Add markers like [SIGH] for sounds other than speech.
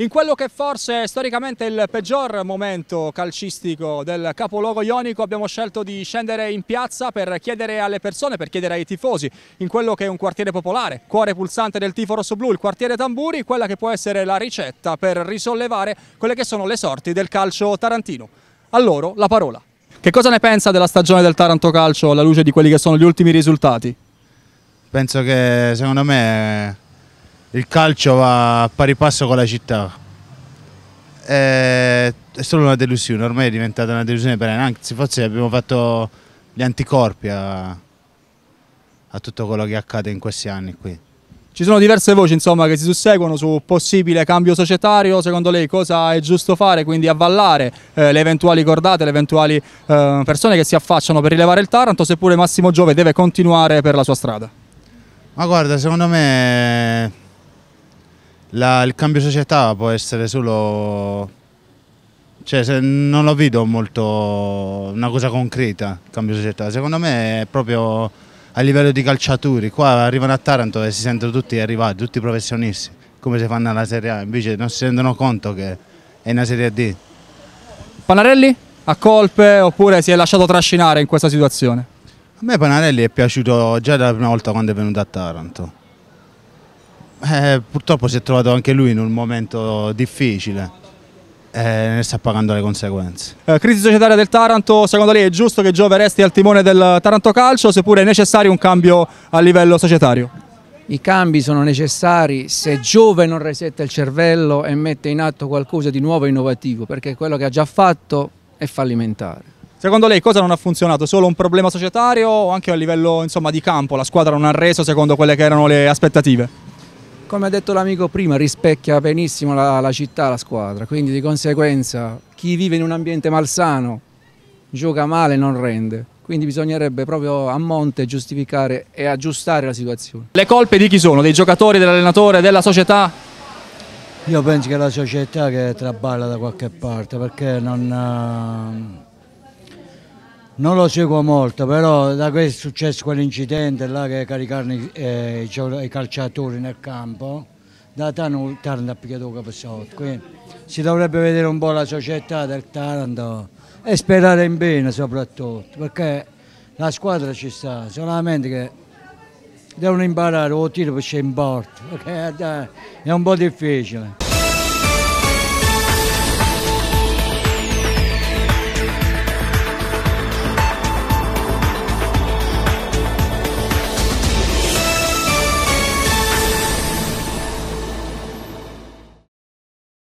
in quello che forse è storicamente il peggior momento calcistico del capoluogo ionico abbiamo scelto di scendere in piazza per chiedere alle persone, per chiedere ai tifosi in quello che è un quartiere popolare, cuore pulsante del tifo rossoblu, il quartiere Tamburi, quella che può essere la ricetta per risollevare quelle che sono le sorti del calcio tarantino. A loro la parola. Che cosa ne pensa della stagione del Taranto Calcio alla luce di quelli che sono gli ultimi risultati? Penso che secondo me il calcio va a pari passo con la città. È, solo una delusione, ormai è diventata una delusione perenne, anzi forse abbiamo fatto gli anticorpi a, a tutto quello che accade in questi anni qui. Ci sono diverse voci insomma, che si susseguono su possibile cambio societario, secondo lei cosa è giusto fare, quindi avvallare eh, le eventuali cordate, le eventuali eh, persone che si affacciano per rilevare il Taranto, seppure Massimo Giove deve continuare per la sua strada? Ma guarda, secondo me la, il cambio società può essere solo... Cioè, non lo vedo molto una cosa concreta, il cambio società. Secondo me è proprio a livello di calciatori. Qua arrivano a Taranto e si sentono tutti arrivati, tutti professionisti, come si fanno alla Serie A. Invece non si rendono conto che è una Serie D. Panarelli? A colpe oppure si è lasciato trascinare in questa situazione? A me Panarelli è piaciuto già dalla prima volta quando è venuto a Taranto eh, purtroppo si è trovato anche lui in un momento difficile e eh, ne sta pagando le conseguenze. Eh, crisi societaria del Taranto, secondo lei è giusto che Giove resti al timone del Taranto Calcio, seppure è necessario un cambio a livello societario? I cambi sono necessari se Giove non resetta il cervello e mette in atto qualcosa di nuovo e innovativo, perché quello che ha già fatto è fallimentare. Secondo lei cosa non ha funzionato? Solo un problema societario o anche a livello insomma, di campo? La squadra non ha reso secondo quelle che erano le aspettative? come ha detto l'amico prima, rispecchia benissimo la, la città, la squadra, quindi di conseguenza chi vive in un ambiente malsano gioca male e non rende quindi bisognerebbe proprio a monte giustificare e aggiustare la situazione. Le colpe di chi sono? Dei giocatori, dell'allenatore, della società? Io penso che la società che traballa da qualche parte perché non, eh, non lo seguo molto, però da che è successo quell'incidente là che caricarono i, eh, i calciatori nel campo, da Taranto Taranto ha picchiato capossotto. Quindi si dovrebbe vedere un po' la società del Taranto e sperare in bene soprattutto, perché la squadra ci sta, solamente che devono imparare o tiro per in porto, [LAUGHS] perché eh, è un po' difficile.